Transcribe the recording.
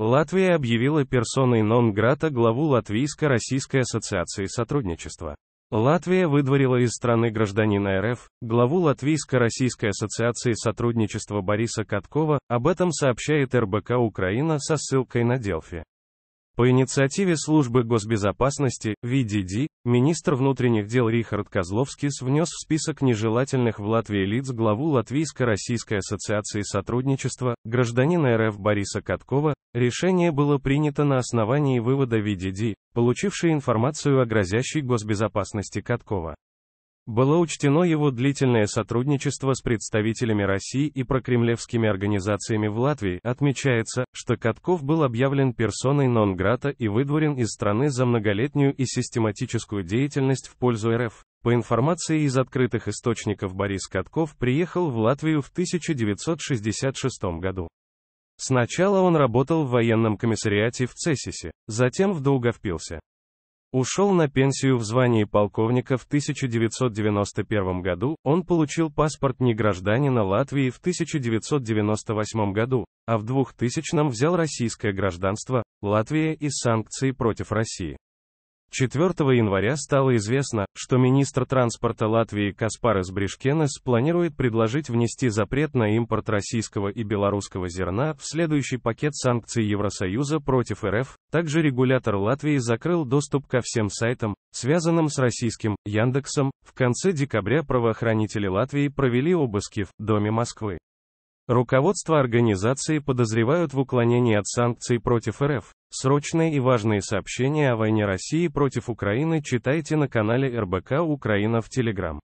Латвия объявила персоной нон-грата главу Латвийско-Российской ассоциации сотрудничества. Латвия выдворила из страны гражданина РФ, главу Латвийско-Российской ассоциации сотрудничества Бориса Каткова, об этом сообщает РБК Украина со ссылкой на Делфи. По инициативе Службы госбезопасности, ВДД, министр внутренних дел Рихард Козловскис внес в список нежелательных в Латвии лиц главу Латвийско-Российской ассоциации сотрудничества, гражданина РФ Бориса Каткова. Решение было принято на основании вывода ВДД, получившей информацию о грозящей госбезопасности Каткова. Было учтено его длительное сотрудничество с представителями России и прокремлевскими организациями в Латвии. Отмечается, что Катков был объявлен персоной нон-грата и выдворен из страны за многолетнюю и систематическую деятельность в пользу РФ. По информации из открытых источников Борис Катков приехал в Латвию в 1966 году. Сначала он работал в военном комиссариате в Цесисе, затем в Долговпилсе. Ушел на пенсию в звании полковника в 1991 году, он получил паспорт не гражданина Латвии в 1998 году, а в 2000 взял российское гражданство, Латвия и санкции против России. 4 января стало известно, что министр транспорта Латвии Каспарес Бришкенес планирует предложить внести запрет на импорт российского и белорусского зерна в следующий пакет санкций Евросоюза против РФ. Также регулятор Латвии закрыл доступ ко всем сайтам, связанным с российским Яндексом. В конце декабря правоохранители Латвии провели обыски в доме Москвы. Руководство организации подозревают в уклонении от санкций против РФ. Срочные и важные сообщения о войне России против Украины читайте на канале РБК Украина в Телеграм.